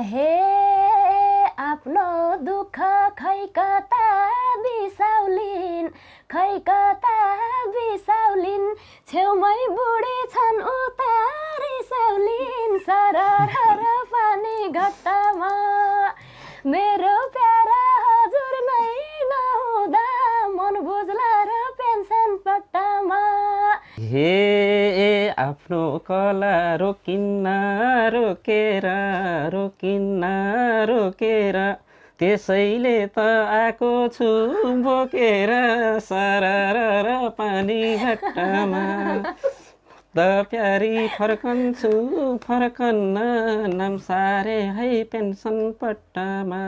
हे आफ्नो दुःख खै कता बिसाउलिन खै कता बिसाउलिन छेउमै बुढी छन् उता रिसाउलिन् सर पानी घट्टामा मेरो प्यारा हजुर नै नहुँदा मन बुझला र पेन्सन पट्टामा हे आफ्नो कला रोकिन्न रोकेर रोकिन्न रोकेर त्यसैले त आएको छु बोकेर सरर पानी घट्टामा त प्यारी फर्कन्छु फर्कन्न सारे है पेन्सन पट्टामा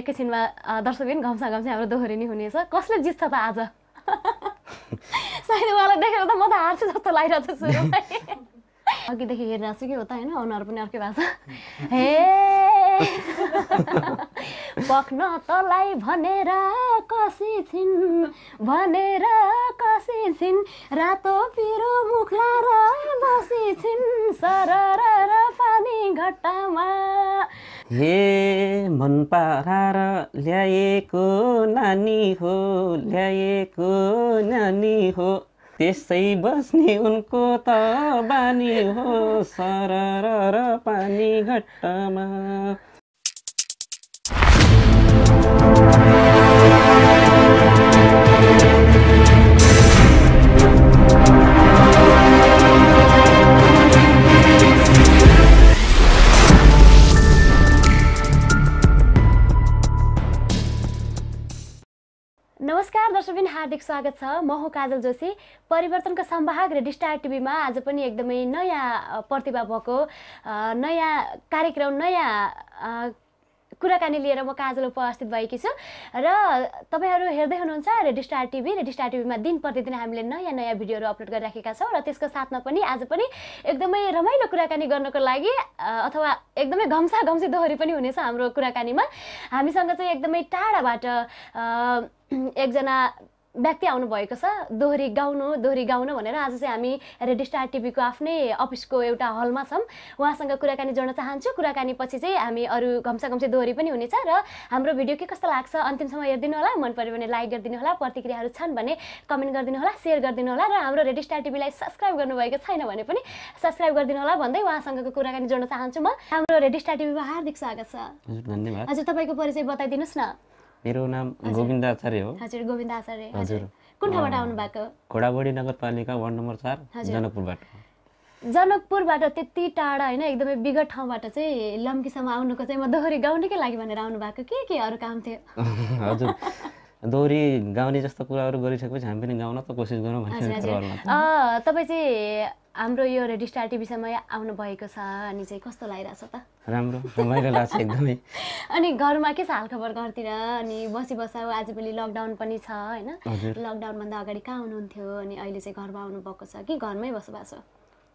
एकैछिनमा दर्शकबिन घम्सा घम्सा हाम्रो दोहोरी हुनेछ कसले जित्छ त आज सायद उहाँलाई देखेर त म त हार्छु जस्तो लागिरहेको छु अघिदेखि हेरिरहेको छु कि हो त होइन अनुहार पनि अर्कै भएको छ हे पक्न तलाई भनेर कसी छिन् भनेर कसी छिन् रातो पिरो मुख लाएर बसी छिन् सर र पानी घट्टामा हे मन पारार ल्याएको नानी हो ल्याएको नानी हो त्यसै बस्ने उनको त बानी हो सरर र पानी घट्टमा नमस्कार दर्शकबिन हार्दिक स्वागत छ म हो काजल जोशी परिवर्तनको सम्भाग र डिस्टार टिभीमा आज पनि एकदमै नयाँ प्रतिभा भएको नयाँ कार्यक्रम नयाँ कुराकानी लिएर म काजल उपस्थित भएकी छु र तपाईँहरू हेर्दै हुनुहुन्छ ready star TV ready star टिभीमा दिन प्रतिदिन हामीले नयाँ नयाँ भिडियोहरू अपलोड गरिराखेका छौँ र त्यसको साथमा पनि आज पनि एकदमै रमाइलो कुराकानी गर्नको लागि अथवा एकदमै घम्सा घम्सी दोहोरी पनि हुनेछ हाम्रो कुराकानीमा हामीसँग चाहिँ एकदमै टाढाबाट एकजना व्यक्ति आउनुभएको छ दोहोरी गाउनु दोहोरी गाउनु भनेर आज चाहिँ हामी रेडियो स्टार टिभीको आफ्नै अफिसको एउटा हलमा छौँ उहाँसँग कुराकानी जोड्न चाहन्छु कुराकानी पछि चाहिँ हामी अरू घम्सा घम्से दोहोरी पनि हुनेछ र हाम्रो भिडियो के कस्तो लाग्छ अन्तिमसम्म हेरिदिनु होला मन पऱ्यो भने लाइक गरिदिनु होला प्रतिक्रियाहरू छन् भने कमेन्ट गरिदिनु होला सेयर गरिदिनु होला र हाम्रो रेडियो स्टार टिभीलाई सब्सक्राइब गर्नुभएको छैन भने पनि सब्सक्राइब गरिदिनु होला भन्दै उहाँसँगको कुराकानी जोड्न चाहन्छु म हाम्रो रेडियो स्टार टिभीमा हार्दिक स्वागत छ हजुर धन्यवाद हजुर तपाईँको परिचय बताइदिनुहोस् न मेरो नाम गोविन्द आचार्य हो हजुर गोविन्द आचार्य हजुर कुन ठाउँबाट आउनु भएको घोडाबोडी नगरपालिका वार्ड नम्बर चार जनकपुरबाट जनकपुरबाट त्यति टाढा होइन एकदमै विगत ठाउँबाट चाहिँ लम्कीसम्म आउनुको चाहिँ म दोहोरी गाउनकै लागि भनेर आउनु भएको के के अरू काम थियो हजुर दोहोरी गाउने जस्तो कुराहरू गरिसकेपछि हामी पनि गाउन त कोसिस गरौँ भन्ने तपाईँ चाहिँ हाम्रो यो रेडियो स्टार टिभीसम्म आउनुभएको छ अनि चाहिँ कस्तो छ त राम्रो रमाइलो लाग्छ एकदमै अनि घरमा के छ हालखबर घरतिर अनि बसी आज भोलि लकडाउन पनि छ होइन लकडाउनभन्दा अगाडि कहाँ हुनुहुन्थ्यो अनि अहिले चाहिँ घरमा आउनुभएको छ कि घरमै बसोबासो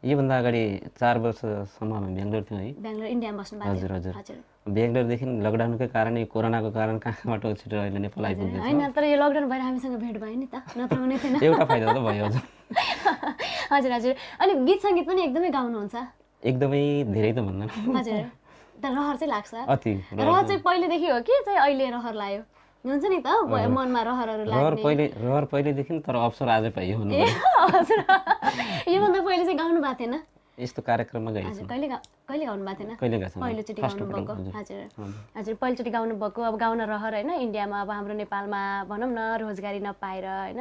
योभन्दा अगाडि चार वर्षसम्म हामी बेङ्गलोर थियौँ है बेङ्गलोर इन्डियामा बस्नु हजुर हजुर हजुर बेङ्गलोरदेखि लकडाउनको कारण यो कोरोनाको कारण कहाँबाट छिटो अहिले नेपाल आइपुग्यो होइन तर यो लकडाउन भएर हामीसँग भेट भयो नि त नत्र हुने थिएन एउटा फाइदा त भयो हजुर हजुर अनि गीत सङ्गीत पनि एकदमै गाउनुहुन्छ एकदमै धेरै त भन्दैन हजुर रहर चाहिँ लाग्छ अति रहर चाहिँ पहिलेदेखि हो कि चाहिँ अहिले रहर लाग्यो हुन्छ नि त मनमा रहरहरू रहर पहिले रहर पहिलेदेखि तर अवसर आज पाइयो हजुर योभन्दा पहिले चाहिँ गाउनु भएको थिएन यस्तो कार्यक्रममा गएको कहिले कहिले गाउनु भएको थिएन पहिलोचोटि गाउनुभएको हजुर हजुर पहिलोचोटि गाउनुभएको अब गाउन रहर होइन इन्डियामा अब हाम्रो नेपालमा भनौँ न रोजगारी नपाएर होइन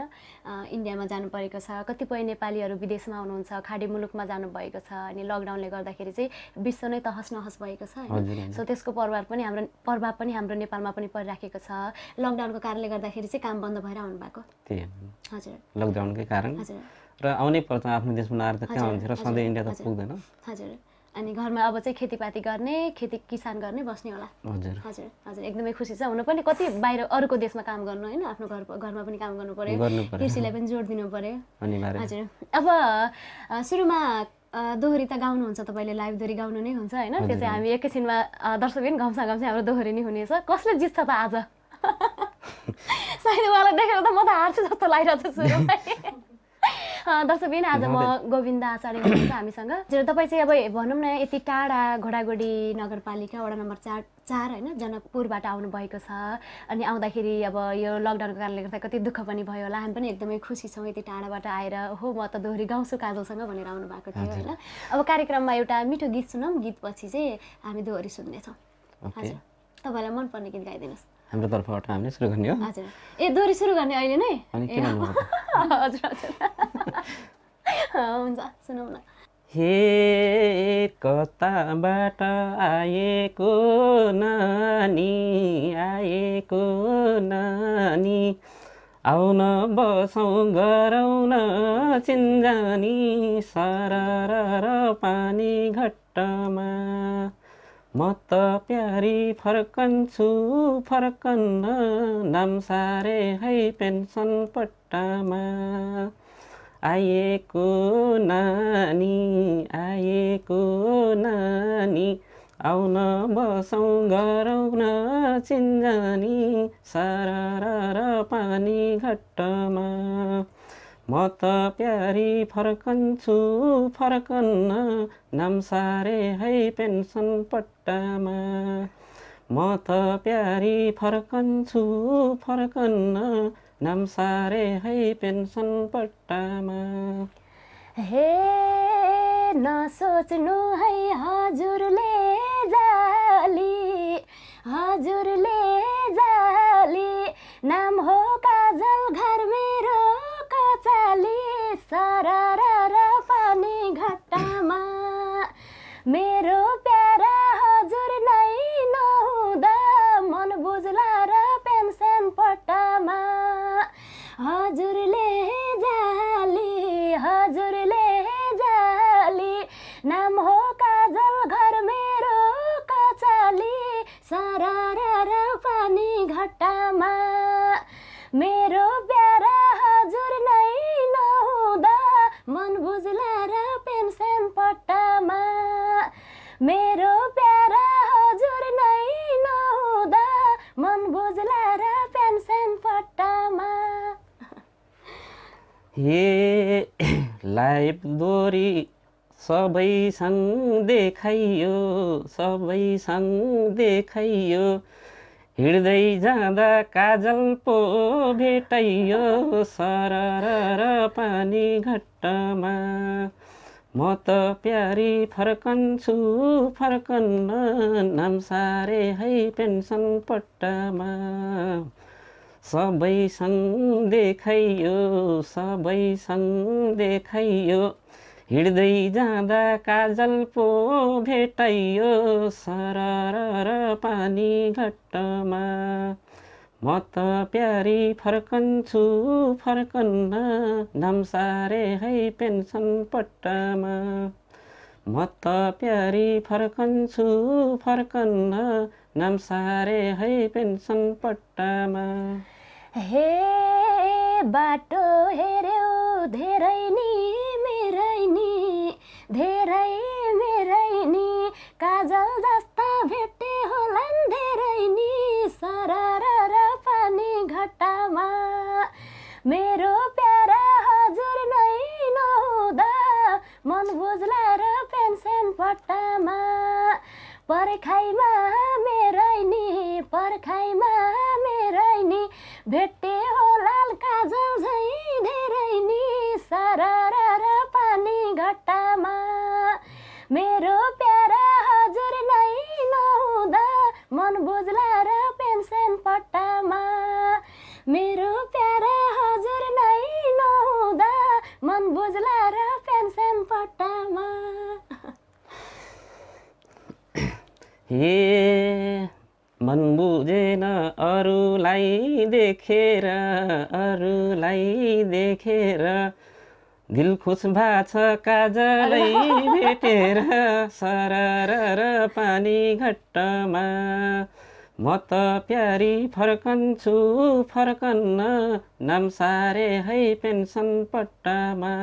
इन्डियामा जानु परेको छ कतिपय नेपालीहरू विदेशमा हुनुहुन्छ खाडी मुलुकमा जानुभएको छ अनि लकडाउनले गर्दाखेरि चाहिँ विश्व नै तहस नहस भएको छ होइन सो त्यसको प्रभाव पनि हाम्रो प्रभाव पनि हाम्रो नेपालमा पनि परिराखेको छ लकडाउनको कारणले गर्दाखेरि चाहिँ काम बन्द भएर आउनु भएको हजुर लकडाउनकै कारण हजुर र आउनै पर्छ आफ्नो देशमा नआएर त कहाँ हुन्थ्यो र सधैँ इन्डिया त पुग्दैन हजुर अनि घरमा अब चाहिँ खेतीपाती गर्ने खेती किसान गर्ने बस्ने होला हजुर हजुर हजुर एकदमै खुसी छ हुनु पनि कति बाहिर अरूको देशमा काम गर्नु होइन आफ्नो घर घरमा पनि काम गर्नु पऱ्यो कृषिलाई पनि जोड दिनु पऱ्यो हजुर अब सुरुमा दोहोरी त गाउनुहुन्छ तपाईँले लाइभ दोहोरी गाउनु नै हुन्छ होइन त्यो चाहिँ हामी एकैछिनमा दर्शक पनि गाउँछ गाउँछ हाम्रो दोहोरी नै हुनेछ कसले जित्छ त आज सायद उहाँलाई देखेर त म त हार्छु जस्तो लागिरहेको छु दर्शकबिन आज म गोविन्द आचार्य हुनुहुन्छ हामीसँग तपाईँ चाहिँ अब भनौँ न यति टाढा घोडागोडी नगरपालिका वडा नम्बर चार चार होइन जनकपुरबाट आउनुभएको छ अनि आउँदाखेरि अब यो लकडाउनको कारणले गर्दा कति दुःख पनि भयो होला हामी पनि एकदमै खुसी छौँ यति टाढाबाट आएर हो म त दोहोरी गाउँछु काजलसँग भनेर आउनुभएको थियो होइन अब कार्यक्रममा एउटा मिठो गीत सुनौँ गीतपछि चाहिँ हामी दोहोरी सुन्नेछौँ हजुर तपाईँलाई मनपर्ने गीत गाइदिनुहोस् हाम्रो तर्फबाट हामीले सुरु गर्ने हो ए दोरी सुरु गर्ने अहिले नै हजुर हजुर हुन्छ सुनौ न हे कताबाट आएको नानी आएको नानी आउन बसौँ गरौँ न चिन्जानी सर पानी घट्टमा म त प्यारी फर्कन्छु फर्कन्न नाम सारे है पेन्सन पट्टामा आएको नानी आएको नानी आउन बसौँ गरौन चिन्जानी सारा पानी घट्टमा म त प्यारी फर्कन्छु फर्कन्न सारे है पेन्सन पट्टामा म त प्यारी फर्कन्छु फर्कन्न सारे है पेन्सन पट्टामा हे नसोच्नु है हजुरले जाली हजुरले जाली नाम हो काजल घर मेरो चली सरर पानी घट्टामा मेरो प्यारा हजुर नै सबैसँग देखाइयो सबैसँग देखाइयो हिँड्दै जाँदा काजल पो भेटाइयो सरर पानी घट्टमा म त प्यारी फर्कन्छु फर्कन्न नाम सारे है पेन्सन पट्टामा सबैसँग देखाइयो सबैसँग देखाइयो हिँड्दै जाँदा काजल पो भेटाइयो सरर पानी घट्टमा म त प्यारी फर्कन्छु फर्कन्न धम्सारे है पेन्सन पट्टामा म त प्यारी फर्कन्छु फर्कन्न नम्सारे है पेन्सन पट्टामा हे बाटो हेऱ्यो धेरै नि धेरै मेरै नि काजल जस्ता भेटे होलान् धेरै नि सरर र पानी घट्टामा मेरो प्यारा हजुर नै नहुँदा मन बुझला र पेन्सन पट्टामा पर्खाइमा मेरै नि पर्खाइमा मेरै नि भेटे लाल काजल झै धेरै नि सरर हे मन बुझेन अरूलाई देखेर अरूलाई देखेर दिल खुस भएको छ काजलै भेटेर सरर र पानी घट्टमा म त प्यारी फर्कन्छु फर्कन्न नाम सारे है पेन्सन पट्टामा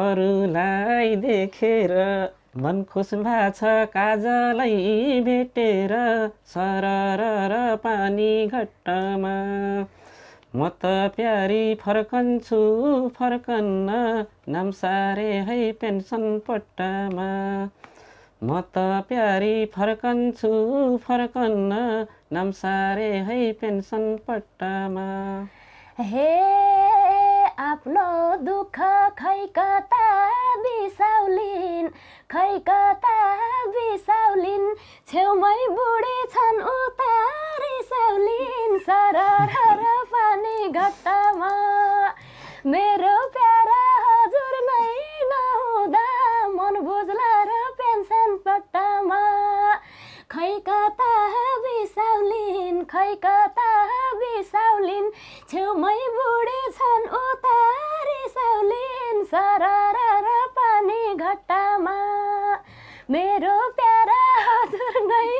अरूलाई देखेर मन भएको छ काजलाई भेटेर सरर र पानी घट्टमा म त प्यारी फर्कन्छु फर्कन्न सारे है पेन्सन पट्टामा म त प्यारी फर्कन्छु फर्कन्न सारे है पेन्सन पट्टामा हे आफ्नो दुःख खै कता बिसाउलिन् खै कता बिसाउलिन् छेउमै बुढी छन् उता रिसाउलिन् सरर पानी घट्टामा मेरो प्यारा हजुर नै नहुँदा मन बुझ्ला र पेन्सन पट्टामा खै कता बिसाउलिन खै कता बिसाउलिन छेउमै बुढी छन् उतारी साउलिन सर पानी घट्टामा मेरो प्यारा हजुर नै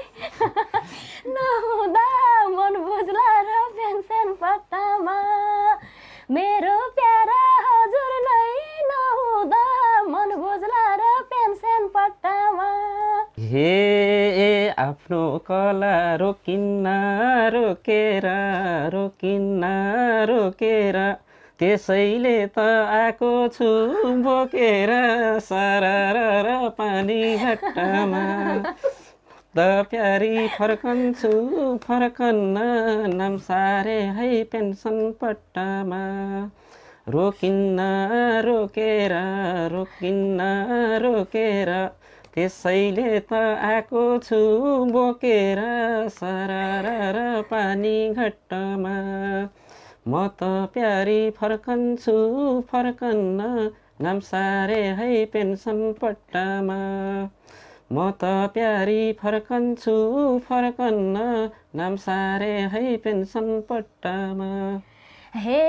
नहुँदा मन बुझ्ला र पेन्सन पत्तामा मेरो प्यारा हजुर नै नहुँदा मन बुझ्ला र पेन्सन पत्तामा हे कला रोकिन्न रोकेर रोकिन्न रोकेर त्यसैले त आएको छु बोकेर सरर पानी घट्टामा त प्यारी फर्कन्छु फर्कन्न नाम सारे है पेन्सन पट्टामा रोकिन्न रोकेर रोकिन्न रोकेर त्यसैले त आएको छु बोकेर सरर पानी घट्टमा म त प्यारी फर्कन्छु फर्कन्न नाम सारे है पेन्सन पट्टामा म त प्यारी फर्कन्छु फर्कन्न नाम सारे है पेन्सन पट्टामा हे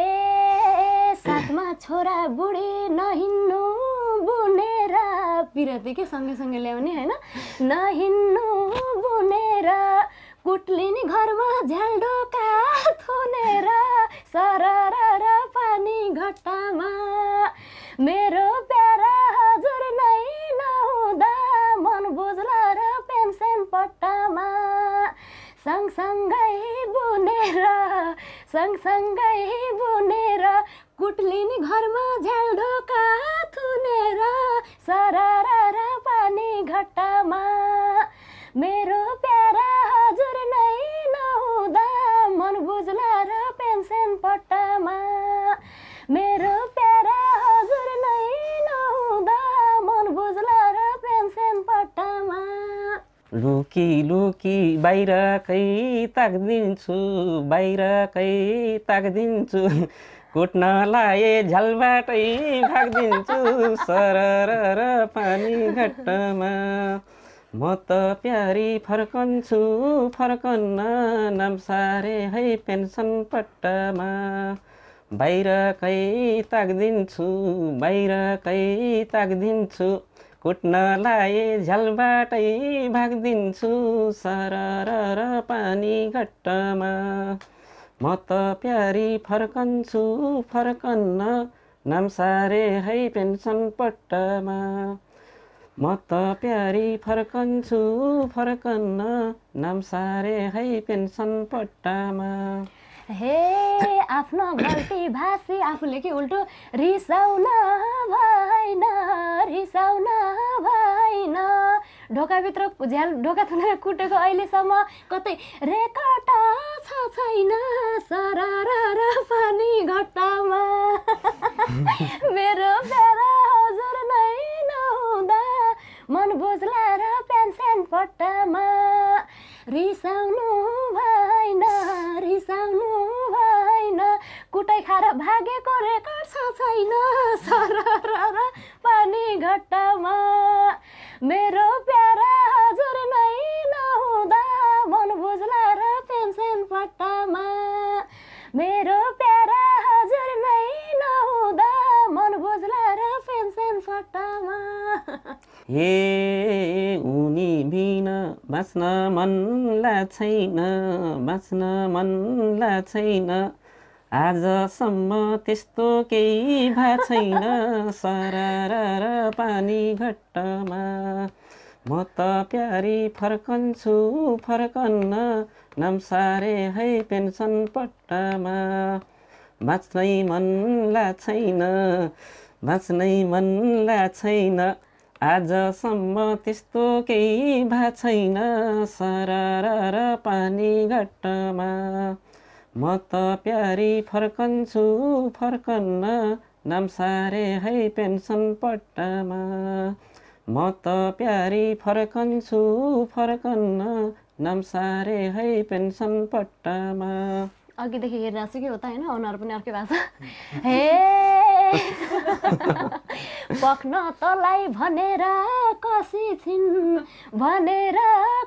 साथमा छोरा बुढी नहिन्नु पिरती के सँगैसँगै ल्याउने होइन नहिन्नु बुनेर कुटलिने घरमा झ्यालडोका थुनेर सरर पानी घट्टामा मेरो प्यारा हजुर नै नहुँदा मन बुझ्ला र पेन्सन पट्टामा सँगसँगै बुनेर सँगसँगै बुनेर कुटलिनी घरमा झ्याल ढोका थुनेर सरर पानी घट्टामा मेरो प्यारा हजुर नै नहुँदा मन बुझ्ला र पेन्सन पट्टामा मेरो प्यारा हजुर नै नहुँदा मन बुझ्ला र पेन्सन पट्टामा लुकी लुकी बाहिरकै ताकिदिन्छु बाहिरकै ताकिदिन्छु कुट्नलाई झलबाटै भागिदिन्छु सरर र पानी घट्टमा म त प्यारी फर्कन्छु फर्कन्न नाम सारे है पेन्सन पट्टमा बाहिरकै ताकिदिन्छु बाहिरकै ताकिदिन्छु कुट्नलाई झ्यालबाटै भागिदिन्छु सरर र पानी घट्टमा म त प्यारी फर्कन्छु फर्कन्न सारे है पेन्सन पट्टामा म त प्यारी फर्कन्छु फर्कन्न सारे है पेन्सन पट्टामा हे आफ्नो गल्ती भाषी आफूले कि उल्टो रिसाउन भएन रिसाउन भएन ढोकाभित्र झ्याल ढोका थुनेर कुटेको अहिलेसम्म कतै रेकटा छ छैन सरार पानी घट्टामा मेरो हजुर नै नहुँदा मन बुझ्ला र पेन्सन पट्टामा रिसाउनु भएन रिसाउनु भएन छैन कुटै खाएर भागेको रेकर्ड छैन सर पानी घट्टामा मेरो प्यारा हजुर नै नहुँदा मन बुझ्ला र पेन्सन पट्टामा मेरो प्यारा हजुर नै नहुँदा मन बुझ्ला र पेन्सन पट्टामा हे उनी बिना बाँच्न मन छैन बाँच्न मन छैन आजसम्म त्यस्तो केही भएको छैन सरर पानी घट्टमा म त प्यारी फर्कन्छु फर्कन्न नम्सारे है पेन्सन पट्टामा बाँच्नै मन ला छैन बाँच्नै मन ला छैन आजसम्म त्यस्तो केही भएको छैन सरर पानी घट्टमा म त प्यारी फर्कन्छु फर्कन्न नाम सारे है पेन्सन पट्टामा म त प्यारी फर्कन्छु फर्कन्न नाम सारे है पेन्सन पट्टामा अघिदेखि हेरिरहेको छु कि हो त होइन अनुहार पनि अर्कै भएको छ हे पक्न तलाई भनेर कसी छिन् भनेर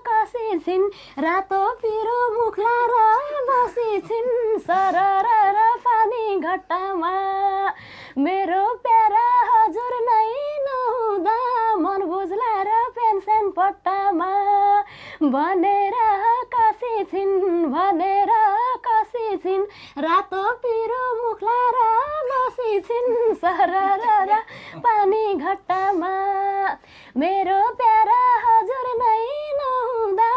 कसी छिन् रातो पिरो मुख लाएर बसी छिन् सरर र पानी घट्टामा मेरो प्यारा हजुर नै नहुँदा मन बुझला र पेन्सन पट्टामा भनेर कसी छिन् भनेर बसेछिन् रातो पिरो मुखलाएर बसेछिन् सरर पानी घट्टामा मेरो प्यारा हजुर नै नहुँदा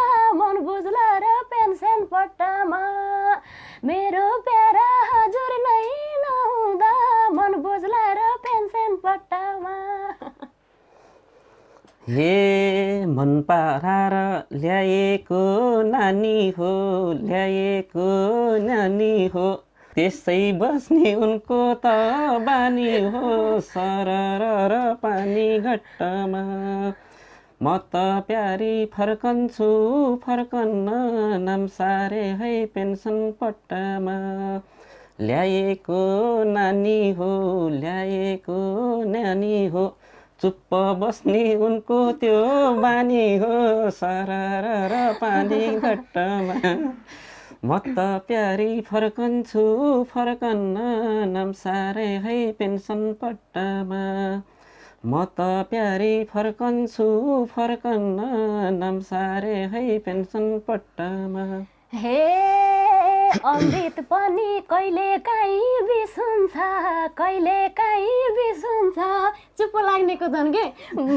मन बुझ्ला र पेन्सन पट्टामा मेरो प्यारा हजुर नै नहुँदा मन बुझ्ला र पेन्सन पट्टामा ले मन र ल्याएको नानी हो ल्याएको नानी हो त्यसै बस्ने उनको त बानी हो सर र पानी घट्टमा म त प्यारी फर्कन्छु फर्कन्न नाम सारे है पेन्सन पट्टामा ल्याएको नानी हो ल्याएको नानी हो चुप्प बस्ने उनको त्यो बानी हो सर र पानी घट्टमा म त प्यारी फर्कन्छु फर्कन्न नाम साह्रै है पेन्सन पट्टामा म त प्यारी फर्कन्छु फर्कन्न नाम साह्रै है पेन्सन पट्टामा हे अमृत पनि कहिले काहीँ बिसुन्छ कहिले काहीँ बिसुन्छ चुप लाग्नेको झन् के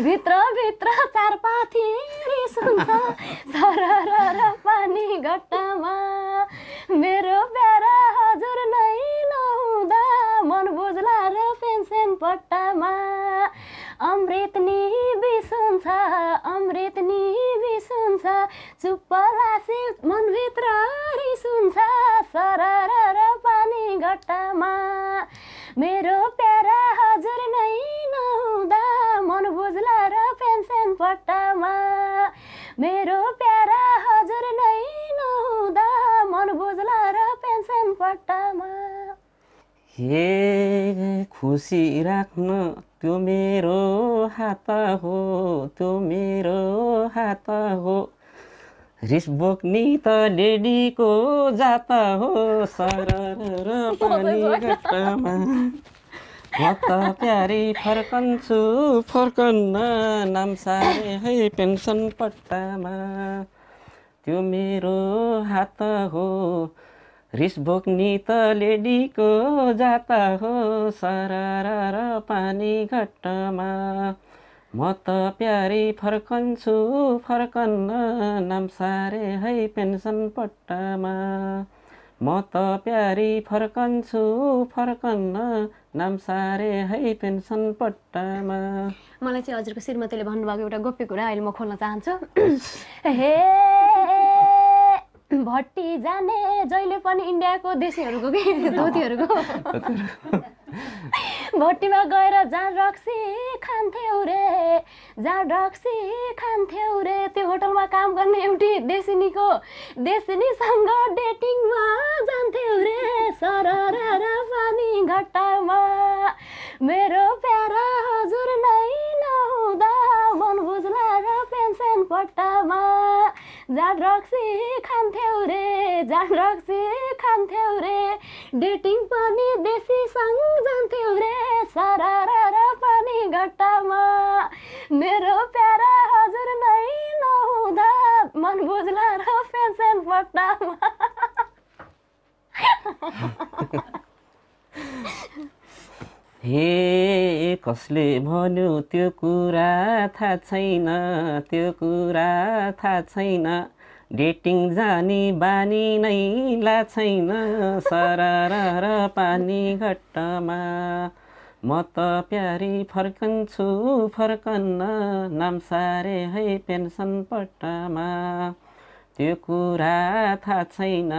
भित्रभित्र चार पाथी बिसुन्छ सरर पानी गट्टामा मेरो प्यारा हजुर नै नहुँदा मन बुझला र पेन्सन पट्टामा अमृत नि बिसुन्छ अमृत नि बिसुन्छ चुप्प लासे मनभित्र हुन्छ सरर पानी गट्टामा मेरो प्यारा हजुर नै नहुँदा मन बुझ्ला र पेन्सन पट्टामा मेरो प्यारा हजुर नै नहुँदा मन बुझ्ला र पेन्सन पट्टामा हे खुसी राख्नु त्यो मेरो हात हो त्यो मेरो हात हो रिस बोक्ने त लेडीको जात हो सर पानी म त प्यारी फर्कन्छु फर्कन्न नाम सारे है पेन्सन पट्टामा त्यो मेरो हात हो रिस बोक्ने त लेडीको जात हो सर पानी घट्टमा म त प्यारी फर्कन्छु फर्कन्न सारे है पेन्सन पट्टामा म त प्यारी फर्कन्छु फर्कन्न सारे है पेन्सन पट्टामा मलाई चाहिँ हजुरको श्रीमतीले भन्नुभएको एउटा गोप्य कुरा अहिले म खोल्न चाहन्छु हे भट्टी जाने जहिले पनि इन्डियाको देशीहरूको कि धोतीहरूको भट्टीमा गएर जहाँ रक्सी खान्थ्यौ रे जहाँ रक्सी खान्थ्यौ रे त्यो होटलमा काम गर्ने एउटी देसिनीको देसिनीसँग डेटिङमा जान्थ्यौ रे सर पानी घट्टामा मेरो प्यारा हजुर नै नहुँदा मन बुझ्ला र पेन्सन पट्टामा जाँड रक्सी खान्थ्यौ रे जाँड रक्सी खान्थ्यौ रे डेटिङ पनि देशीसँग रे सारा र पानी घट्टामा मेरो प्यारा हजुर नै नहुँदा मन बुझ्ला र फेसन पट्टामा हे कसले भन्यो त्यो कुरा थाहा छैन त्यो कुरा थाहा छैन डेटिङ जाने बानी नै ला छैन र पानी घट्टमा म त प्यारी फर्कन्छु फर्कन्न नाम सारे है पेन्सन पट्टामा त्यो कुरा थाहा छैन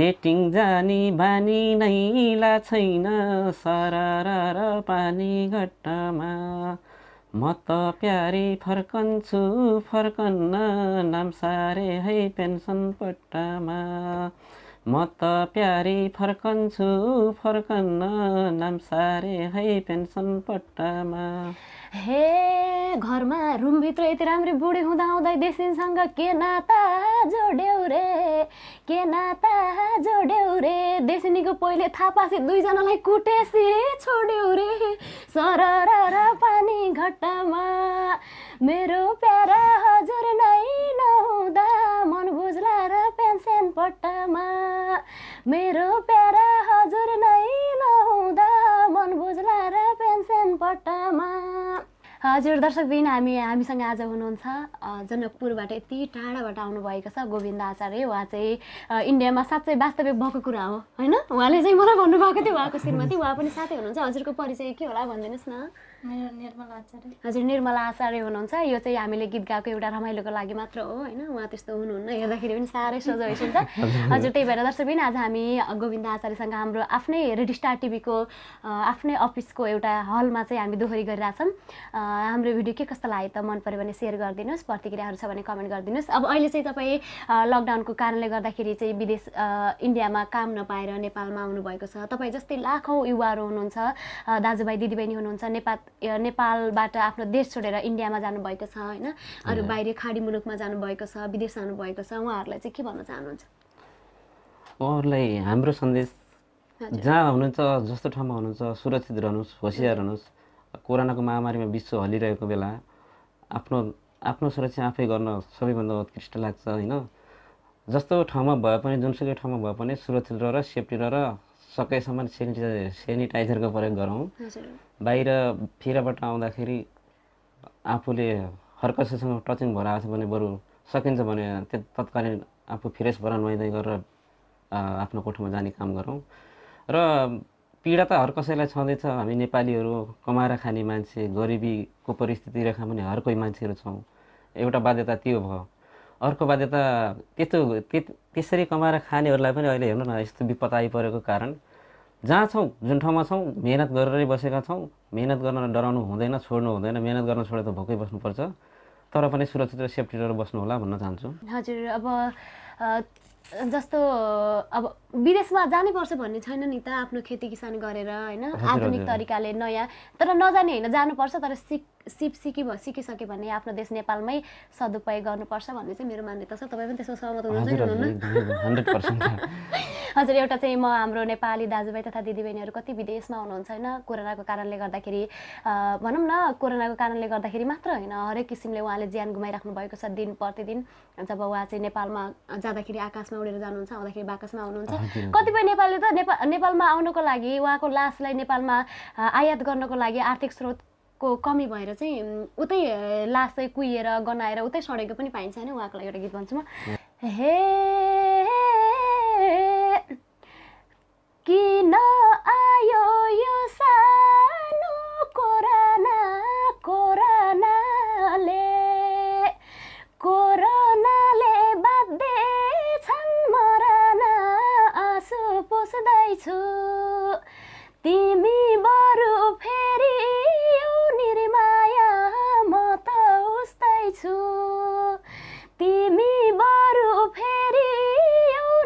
डेटिङ जाने बानी नै ला छैन र पानी घट्टमा म त प्यारी फर्कन्छु फर्कन्न नाम सारे है पेन्सन पट्टामा म त प्यारी फर्कन्छु फर्कन्न नाम सारे है पेन्सन पट्टामा हे घरमा रुमभित्र यति राम्री बुढी हुँदा हुँदै देसिनसँग के नाता जोड्यौ रे के नाता जोड्यौ रे देसिनीको पहिले थापासी दुईजनालाई कुटेसी छोड्यौ रे सरर पानी घट्टामा मेरो प्यारा हजुर नै नहु पाउँदा मन बुझला र पेन्सन पट्टामा मेरो प्यारा हजुर नै नहुँदा मन बुझला र पेन्सन पट्टामा हजुर दर्शकबिन हामी हामीसँग आज हुनुहुन्छ जनकपुरबाट यति टाढाबाट आउनुभएको छ गोविन्द आचार्य उहाँ चाहिँ इन्डियामा साँच्चै वास्तविक भएको कुरा हो होइन उहाँले चाहिँ मलाई भन्नुभएको थियो उहाँको श्रीमती उहाँ पनि साथै हुनुहुन्छ हजुरको परिचय के होला भनिदिनुहोस् न हजुर निर्मला आचार्य हुनुहुन्छ यो चाहिँ हामीले गीत गाएको एउटा रमाइलोको लागि मात्र हो होइन उहाँ त्यस्तो हुनुहुन्न हेर्दाखेरि पनि साह्रै सोझो त हजुर त्यही भएर दर्शकबिन आज हामी गोविन्द आचार्यसँग हाम्रो आफ्नै रेडियो स्टार टिभीको आफ्नै अफिसको एउटा हलमा चाहिँ हामी दोहोरी गरिरहेछौँ हाम्रो भिडियो के कस्तो लाग्यो त मन पऱ्यो भने सेयर गरिदिनुहोस् प्रतिक्रियाहरू छ भने कमेन्ट गरिदिनुहोस् अब अहिले चाहिँ तपाईँ लकडाउनको कारणले गर्दाखेरि चाहिँ विदेश इन्डियामा काम नपाएर नेपालमा आउनुभएको छ तपाईँ जस्तै लाखौँ युवाहरू हुनुहुन्छ दाजुभाइ दिदीबहिनी हुनुहुन्छ नेपाल नेपालबाट आफ्नो देश छोडेर इन्डियामा जानुभएको छ होइन अरू बाहिर खाडी मुलुकमा जानुभएको छ विदेश जानुभएको छ उहाँहरूलाई चाहिँ के भन्न चाहनुहुन्छ उहाँहरूलाई हाम्रो सन्देश जहाँ हुनुहुन्छ जस्तो ठाउँमा हुनुहुन्छ सुरक्षित रहनुहोस् होसियार रहनुहोस् कोरोनाको महामारीमा विश्व हलिरहेको बेला आफ्नो आफ्नो सुरक्षा आफै गर्न सबैभन्दा उत्कृष्ट लाग्छ होइन जस्तो ठाउँमा भए पनि जुनसुकै ठाउँमा भए पनि सुरक्षित रहेर सेफ्टी रहेर सकेसम्म सेनिटाइजर सेनिटाइजरको प्रयोग गरौँ बाहिर फेरबाट आउँदाखेरि आफूले हर्कससँग टचिङ भएर आएको छ भने बरु सकिन्छ भने त्यो तत्कालीन आफू फ्रेस भएर नुहाइँदै गरेर आफ्नो कोठामा जाने काम गरौँ र पीडा त हर कसैलाई छँदैछ हामी नेपालीहरू कमाएर खाने मान्छे गरिबीको परिस्थिति रेखा पनि हर कोही मान्छेहरू छौँ एउटा बाध्यता त्यो भयो अर्को बाध्यता त्यस्तो त्यसरी कमाएर खानेहरूलाई पनि अहिले हेर्नु न यस्तो विपद आइपरेको कारण जहाँ छौँ जुन ठाउँमा छौँ मिहिनेत गरेरै बसेका छौँ मिहिनेत गर्न डराउनु हुँदैन छोड्नु हुँदैन मिहिनेत गर्न छोडेर त भोकै बस्नुपर्छ तर पनि सुरक्षित र सेफ्टी रहेर बस्नु होला भन्न चाहन्छु हजुर अब जस्तो अब विदेशमा जानैपर्छ भन्ने छैन नि त आफ्नो खेती किसान गरेर होइन आधुनिक तरिकाले नयाँ तर नजाने होइन जानुपर्छ तर सिक सिप सिकि सिकिसक्यो भने आफ्नो देश नेपालमै सदुपयोग गर्नुपर्छ भन्ने चाहिँ मेरो मान्यता छ तपाईँ पनि त्यसमा सहमत हुनुहुन्छ हजुर एउटा चाहिँ म हाम्रो नेपाली दाजुभाइ तथा दिदीबहिनीहरू कति विदेशमा हुनुहुन्छ होइन कोरोनाको कारणले गर्दाखेरि भनौँ न कोरोनाको कारणले गर्दाखेरि मात्र होइन हरेक किसिमले उहाँले ज्यान गुमाइराख्नु भएको छ दिन प्रतिदिन जब उहाँ चाहिँ नेपालमा जाँदाखेरि आकाशमा उडेर जानुहुन्छ आउँदाखेरि बाकसमा आउनुहुन्छ कतिपय नेपालले त नेपालमा आउनको लागि उहाँको लासलाई नेपालमा आयात गर्नको लागि आर्थिक स्रोत को कमी भएर चाहिँ उतै लासै कुहिएर गनाएर उतै सडेको पनि पाइन्छ होइन उहाँको लागि एउटा गीत भन्छु म हे किन आयो यो सानो कोराना कोरानाले कोरोनाले बाध्य छन् मराना आँसु पुस्दैछु तिमी बरु फेरि छु तिमी बरु फेरि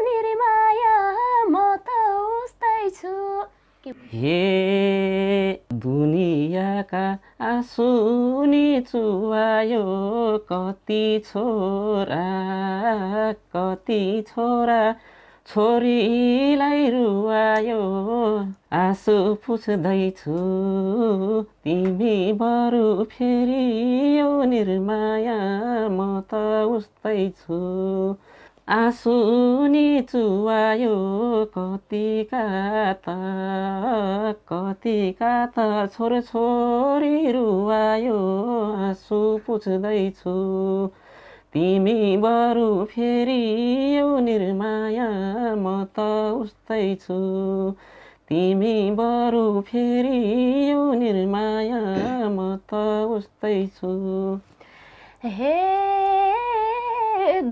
निर्माया म त उस्तै छु हे दुनियाँका नि चुवायो कति छोरा कति छोरा छोरीलाई रुवायो आँसु पुछ्दैछु तिमी बरु फेरि यो निर्माया म त उस्तै छु आँसु नि चुवायो कति त कति त छोरी रुवायो आँसु पुछ्दैछु तिमी बरु फेरि यो निर्माया म त उस्तै छु तिमी बरु फेरि यो निर्माया म त उस्तै छु हे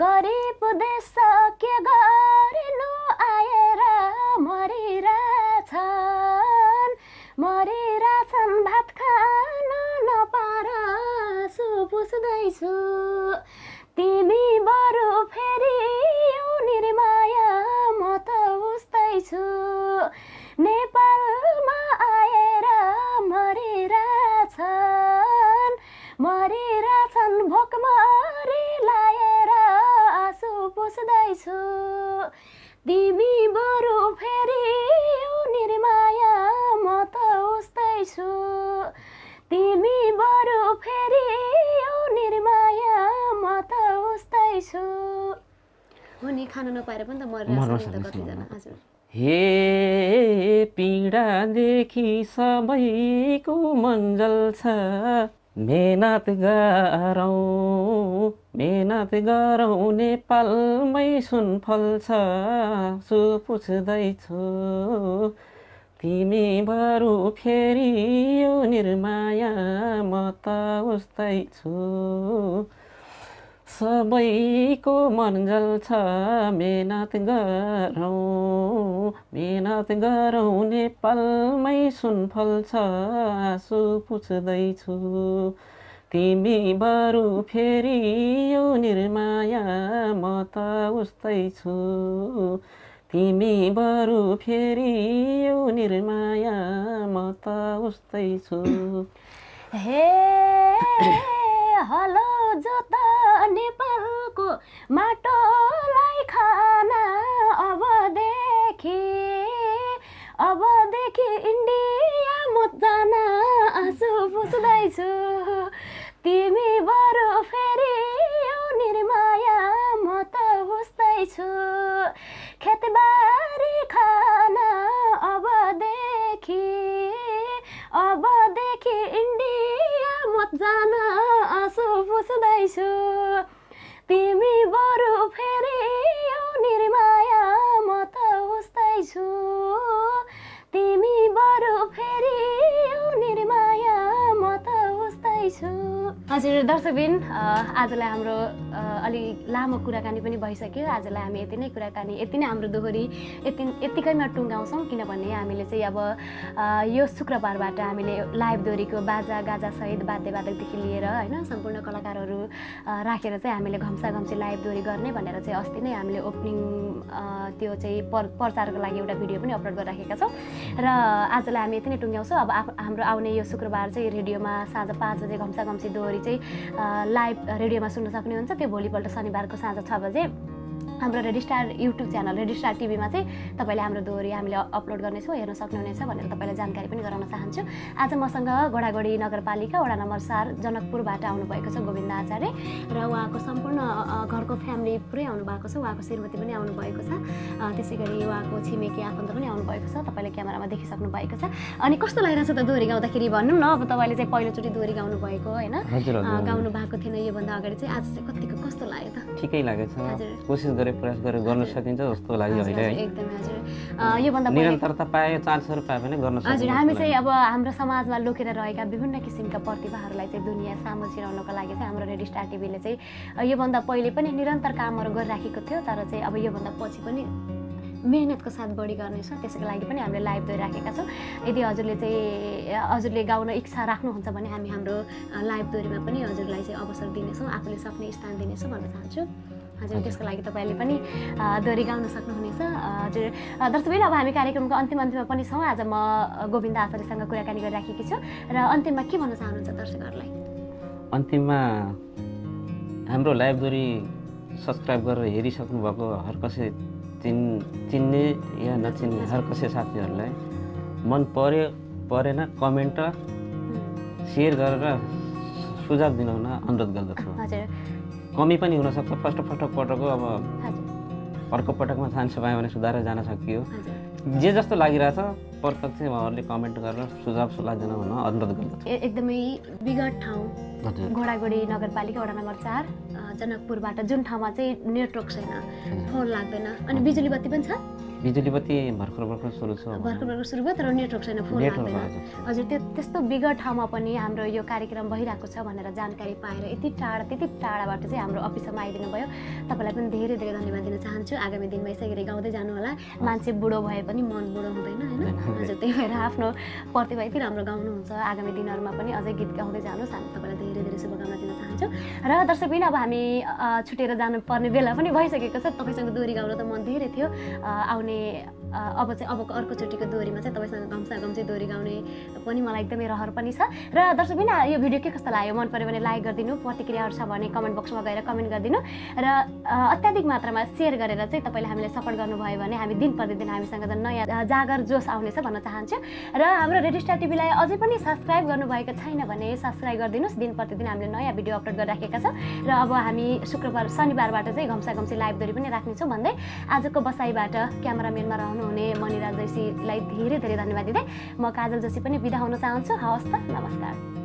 गरिब देश के गरिनु आएर मरिरहेछन् मरिरहेछन् भात खान नपार सु बुझ्दैछु तिमी बरु फेरि निर्माया म त उस्तै छु नेपालमा आएर मरिरहेछन् मरिरहेछन् भोकमरी लाएर आँसु पुस्दैछु तिमी बरु फेरि हो नि खान नपाएर पनि त मरेर हजुर हे पीडादेखि सबैको मन्जल छ मेहनत गरौँ मेहनत गरौँ नेपालमै सुन फल्छ सु पुछ्दैछु तिमी बरु फेरि यो निर्माया म त उस्तै छु सबैको मन छ मेहनत गरौँ मेहनत गरौँ नेपालमै सुनफल छ आँसु पुछ्दैछु तिमी बरु फेरि यो निर्माया म त उस्तै छु तिमी बरु फेरि यो निर्माया म त उस्तै छु हे हेलो जोत नेपालको माटोलाई खान अबदेखि अबदेखि इन्डिया म आँसु बुझ्दैछु तिमी बरु फेरि यो निर्माया म त बुझ्दैछु खेतबारी खान अबदेखि अबदेखि इन्डिया म बुझ्दैछु तिमी बरु फेरि यो निर्माया म त उस्तैछु तिमी बरु फेरि यो निर्माया म त उस्तैछु हजुर दर्शकबिन आजलाई हाम्रो अलि लामो कुराकानी पनि भइसक्यो आजलाई हामी यति नै कुराकानी यति नै हाम्रो दोहोरी यति यतिकैमा टुङ्गाउँछौँ किनभने हामीले चाहिँ अब यो शुक्रबारबाट हामीले लाइभ दोहोरीको बाजा गाजासहित वाद्यवादकदेखि लिएर होइन सम्पूर्ण कलाकारहरू राखेर चाहिँ हामीले घम्सा घम्सी लाइभ दोहोरी गर्ने भनेर चाहिँ अस्ति नै हामीले ओपनिङ त्यो चाहिँ पर प्रचारको लागि एउटा भिडियो पनि अपलोड गरिराखेका छौँ र आजलाई हामी यति नै टुङ्ग्याउँछौँ अब हाम्रो आउने यो शुक्रबार चाहिँ रेडियोमा साँझ पाँच बजे घम्सा घम्सी दोहोरी चाहिँ लाइभ रेडियोमा सुन्न सक्नुहुन्छ त्यो भोलि भोलिपल्ट शनिबारको साँझ छ बजे हाम्रो ready star YouTube channel ready star टिभीमा चाहिँ तपाईँले हाम्रो दोहोरी हामीले अपलोड गर्नेछौँ हेर्न सक्नुहुनेछ भनेर तपाईँलाई जानकारी पनि गराउन चाहन्छु आज मसँग घोडाघोडी नगरपालिका वडा नम्बर सार जनकपुरबाट आउनुभएको छ गोविन्द आचार्य र उहाँको सम्पूर्ण घरको फ्यामिली पुरै आउनुभएको छ उहाँको श्रीमती पनि आउनुभएको छ त्यसै गरी उहाँको छिमेकी आफन्त पनि आउनुभएको छ तपाईँले क्यामेरामा देखिसक्नु भएको छ अनि कस्तो लागिरहेको छ त दोहोरी गाउँदाखेरि भनौँ न अब तपाईँले चाहिँ पहिलोचोटि दोहोरी गाउनु भएको होइन गाउनु भएको थिएन योभन्दा अगाडि चाहिँ आज चाहिँ कतिको कस्तो लाग्यो त ठिकै लागेको छ गरेर प्रयास गरेर गर्न सकिन्छ जस्तो लाग्यो अहिले है निरन्तरता पाए चान्सहरू पायो भने गर्न हजुर हामी चाहिँ अब हाम्रो समाजमा लुकेर रहेका विभिन्न किसिमका प्रतिभाहरूलाई चाहिँ दुनियाँ सामु चिराउनको लागि चाहिँ हाम्रो रेडियो स्टार टिभीले चाहिँ योभन्दा पहिले पनि निरन्तर कामहरू गरिराखेको थियो तर चाहिँ अब योभन्दा पछि पनि मेहनतको साथ बढी गर्नेछ त्यसको लागि पनि हामीले लाइभ राखेका छौँ यदि हजुरले चाहिँ हजुरले गाउन इच्छा राख्नुहुन्छ भने हामी हाम्रो लाइभ दोहोरीमा पनि हजुरलाई चाहिँ अवसर दिनेछौँ आफूले सक्ने स्थान दिनेछौँ भन्न चाहन्छु हजुर त्यसको लागि तपाईँले पनि दोहोरी गाउन सक्नुहुनेछ हजुर दर्शकबिन अब हामी कार्यक्रमको अन्तिम अन्तिममा पनि छौँ आज म गोविन्द आचार्यसँग कुराकानी गरिराखेकी छु र अन्तिममा के भन्न चाहनुहुन्छ दर्शकहरूलाई अन्तिममा हाम्रो लाइब्रेरी सब्सक्राइब गरेर हेरिसक्नु भएको हर कसै चिन् चिन्ने या नचिन्ने हर कसै साथीहरूलाई मन पर्यो परेन कमेन्ट र सेयर गरेर सुझाव दिनुहुन अनुरोध गर्दछु हजुर कमी पनि हुनसक्छ फर्स्ट फर्स्ट पटकको अब अर्को पटकमा चान्स पायो भने सुधार जान सकियो जे जस्तो लागिरहेछ चाहिँ उहाँहरूले कमेन्ट गरेर सुझाव सुझाव दिन हुन अनुरोध गर्दछु एकदमै विगत ठाउँ घोडागोडी नगरपालिका वडा नम्बर चार जनकपुरबाट जुन ठाउँमा चाहिँ नेटवर्क छैन फोन लाग्दैन अनि बिजुली बत्ती पनि छ बिजुली बत्ती भर्खर भर्खर सुरु छ भर्खर भर्खर सुरु भयो तर नेटवर्क छैन फोन हजुर त्यो त्यस्तो बिगर ठाउँमा पनि हाम्रो यो कार्यक्रम भइरहेको छ भनेर जानकारी पाएर यति टाढा त्यति टाढाबाट चाहिँ हाम्रो अफिसमा आइदिनु भयो तपाईँलाई पनि धेरै धेरै धन्यवाद दिन चाहन्छु आगामी दिनमा यसै गरी गाउँदै जानु होला मान्छे बुढो भए पनि मन बुढो हुँदैन होइन हजुर त्यही भएर आफ्नो प्रतिभा यति राम्रो गाउनुहुन्छ आगामी दिनहरूमा पनि अझै गीत गाउँदै जानुहोस् हामी तपाईँलाई धेरै धेरै शुभकामना दिन चाहन्छु र दर्शक अब हामी छुटेर जानुपर्ने बेला पनि भइसकेको छ तपाईँसँग दोहोरी गाउन त मन धेरै थियो आउने ใช่ अब चाहिँ अबको अर्कोचोटिको दोहोरीमा चाहिँ तपाईँसँग गम्सा गम्सी दोहोरी गाउने पनि मलाई एकदमै रहर पनि छ र दर्शक बिना यो भिडियो के कस्तो लाग्यो मन पऱ्यो भने लाइक गरिदिनु प्रतिक्रियाहरू छ भने कमेन्ट बक्समा गएर कमेन्ट गरिदिनु र अत्याधिक मात्रामा सेयर गरेर चाहिँ तपाईँले हामीलाई सपोर्ट गर्नुभयो भने हामी दिन प्रतिदिन हामीसँग झन् नयाँ जागर जोस आउनेछ भन्न चाहन्छु र हाम्रो रेडिस्टार टिभीलाई अझै पनि सब्सक्राइब गर्नुभएको छैन भने सब्सक्राइब गरिदिनुहोस् दिन प्रतिदिन हामीले नयाँ भिडियो अपलोड गरिराखेका छौँ र अब हामी शुक्रबार शनिबारबाट चाहिँ घम्सा घम्सी लाइभ दोहोरी पनि राख्नेछौँ भन्दै आजको बसाइबाट क्यामराम्यानमा रहनु हुनुहुने मणिराज जोशीलाई धेरै धेरै धन्यवाद दिँदै म काजल जोशी पनि बिदा हुन चाहन्छु हवस् त नमस्कार